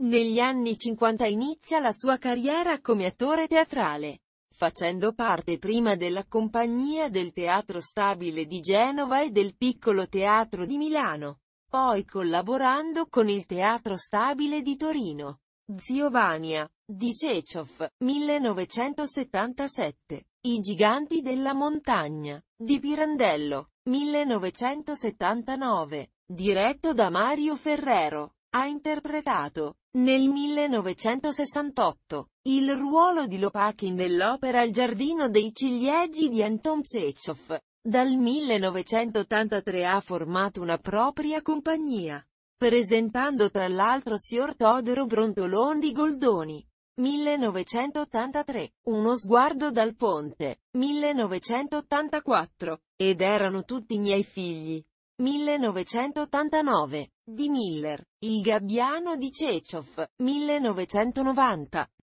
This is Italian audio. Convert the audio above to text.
Negli anni 50 inizia la sua carriera come attore teatrale, facendo parte prima della compagnia del Teatro Stabile di Genova e del Piccolo Teatro di Milano, poi collaborando con il Teatro Stabile di Torino. Ziovania, di Cechov, 1977. I giganti della montagna, di Pirandello, 1979, diretto da Mario Ferrero. Ha interpretato, nel 1968, il ruolo di Lopakin nell'opera Il giardino dei ciliegi di Anton Cechov. Dal 1983 ha formato una propria compagnia, presentando tra l'altro Sior Todero Brontolon di Goldoni. 1983, Uno sguardo dal ponte, 1984, ed erano tutti miei figli. 1989. Di Miller. Il gabbiano di Cechov, 1990.